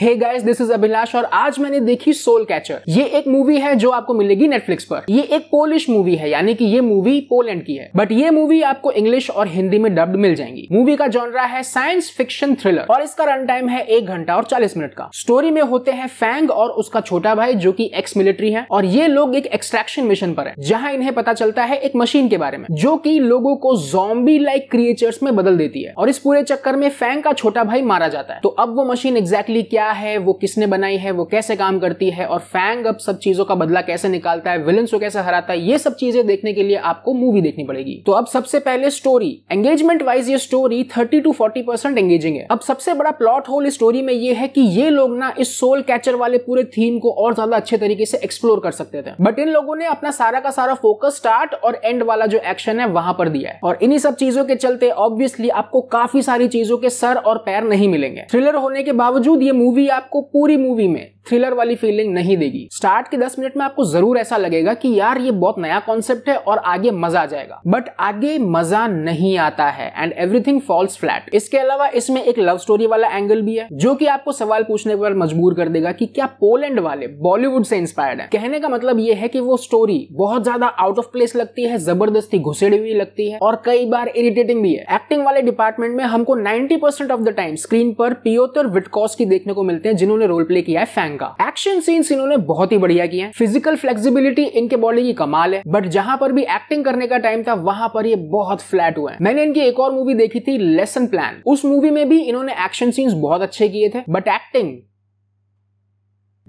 hey guys this is Abhilash और आज मैंने देखी सोल कैचर ये एक मूवी है जो आपको मिलेगी नेटफ्लिक्स पर ये एक पोलिश मूवी है यानी कि ये मूवी पोलैंड की है बट ये मूवी आपको इंग्लिश और हिंदी में डब्ड मिल जाएंगी मूवी का जॉनरा है साइंस फिक्शन थ्रिलर और इसका रन टाइम है एक घंटा और चालीस मिनट का स्टोरी में होते हैं फैंग और उसका छोटा भाई जो की एक्स मिलिट्री है और ये लोग एक एक्सट्रैक्शन मिशन पर है जहाँ इन्हें पता चलता है एक मशीन के बारे में जो की लोगों को जॉम्बी लाइक क्रिएचर्स में बदल देती है और इस पूरे चक्कर में फैंग का छोटा भाई मारा जाता है तो अब वो मशीन एग्जैक्टली क्या क्या है वो किसने बनाई है वो कैसे काम करती है और फैंग अब सब चीजों का बदला कैसे निकालता है विलन को कैसे हराता है ये सब चीजें देखने के लिए आपको मूवी देखनी पड़ेगी तो अब सबसे पहले स्टोरी एंगेजमेंट वाइज ये story thirty two forty percent engaging है अब सबसे बड़ा प्लॉट होल स्टोरी में ये है कि ये लोग ना इस सोल कैचर वाले पूरे थीम को और ज्यादा अच्छे तरीके से एक्सप्लोर कर सकते थे बट इन लोगों ने अपना सारा का सारा फोकस स्टार्ट और एंड वाला जो एक्शन है वहां पर दिया है और इन्हीं सब चीजों के चलते ऑब्वियसली आपको काफी सारी चीजों के सर और पैर नहीं मिलेंगे थ्रिलर होने के बावजूद ये मूवी मूवी आपको पूरी मूवी में थ्रिलर वाली फीलिंग नहीं देगी स्टार्ट के 10 मिनट में आपको जरूर ऐसा लगेगा कि यार ये बहुत नया कॉन्सेप्ट है और आगे मजा आ जाएगा बट आगे मजा नहीं आता है एंड एवरीथिंग फॉल्स फ्लैट इसके अलावा इसमें एक लव स्टोरी वाला एंगल भी है जो की आपको सवाल पूछने पर मजबूर कर देगा की क्या पोलैंड वाले बॉलीवुड से इंस्पायर्ड है कहने का मतलब ये है की वो स्टोरी बहुत ज्यादा आउट ऑफ प्लेस लगती है जबरदस्ती घुसेड़ी हुई लगती है और कई बार इरिटेटिंग भी है एक्टिंग वाले डिपार्टमेंट में हमको ninety of the time screen पर पियोतर विटकॉस की देखने को मिलते हैं जिन्होंने रोल प्ले किया है फैंग बैटमैन का एक्शन सीन्स इन्होंने बहुत ही बढ़िया किए हैं फिजिकल फ्लेक्सिबिलिटी इनके बॉडी की कमाल है बट जहां पर भी एक्टिंग करने का टाइम था वहां पर ये बहुत फ्लैट हुए हैं मैंने इनकी एक और मूवी देखी थी लेसन प्लान उस मूवी में भी इन्होंने एक्शन सीन्स बहुत अच्छे किए थे बट एक्टिंग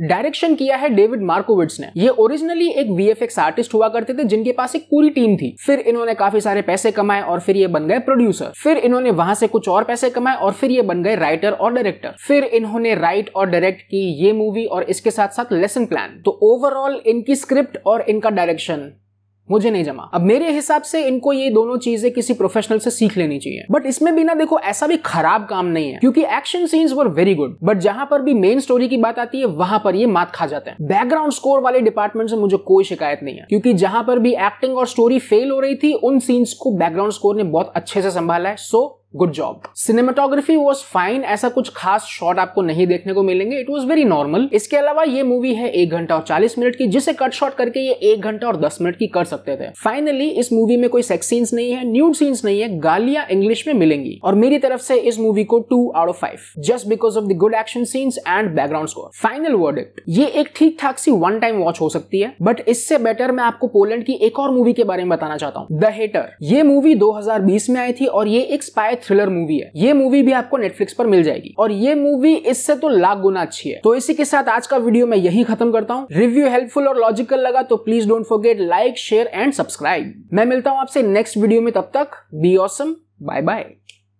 डायरेक्शन किया है डेविड मार्कोविट्स ने ये ओरिजिनली एक वीएफएक्स आर्टिस्ट हुआ करते थे जिनके पास एक पूरी टीम थी फिर इन्होंने काफी सारे पैसे कमाए और फिर ये बन गए प्रोड्यूसर फिर इन्होंने वहां से कुछ और पैसे कमाए और फिर ये बन गए राइटर और डायरेक्टर फिर इन्होंने राइट और डायरेक्ट की ये मूवी और इसके साथ साथ लेसन प्लान तो ओवरऑल इनकी स्क्रिप्ट और इनका डायरेक्शन मुझे नहीं जमा अब मेरे हिसाब से इनको ये दोनों चीजें किसी प्रोफेशनल से सीख लेनी चाहिए बट इसमें भी ना देखो ऐसा भी खराब काम नहीं है क्योंकि action scenes were very good but जहां पर भी मेन स्टोरी की बात आती है वहां पर ये मात खा जाते हैं बैकग्राउंड स्कोर वाले डिपार्टमेंट से मुझे कोई शिकायत नहीं है क्योंकि जहां पर भी एक्टिंग और स्टोरी फेल हो रही थी उन सीन्स को बैकग्राउंड स्कोर ने बहुत अच्छे से संभाला है so good job cinematography was fine ऐसा कुछ खास शॉट आपको नहीं देखने को मिलेंगे इट वॉज वेरी नॉर्मल इसके अलावा ये मूवी है एक घंटा और चालीस मिनट की जिसे कट शॉट करके ये एक घंटा और दस मिनट की कर सकते थे फाइनली इस मूवी में कोई सेक्स सीन्स नहीं है न्यूड सीन्स नहीं है गालियां इंग्लिश में मिलेंगी और मेरी तरफ से इस मूवी को two out of five just because of the good action scenes and background score final word ये एक ठीक ठाक सी वन टाइम वॉच हो सकती है बट इससे बेटर मैं आपको पोलैंड की एक और मूवी के बारे में बताना चाहता हूँ द हेटर ये मूवी दो में आई थी और ये एक स्पाई थ्रिलर मूवी है ये मूवी भी आपको नेटफ्लिक्स पर मिल जाएगी और ये मूवी इससे तो लाख गुना अच्छी है तो इसी के साथ आज का वीडियो मैं यही खत्म करता हूँ रिव्यू हेल्पफुल और लॉजिकल लगा तो please don't forget like share and subscribe मैं मिलता हूँ आपसे नेक्स्ट वीडियो में तब तक बी ऑसम बाय बाय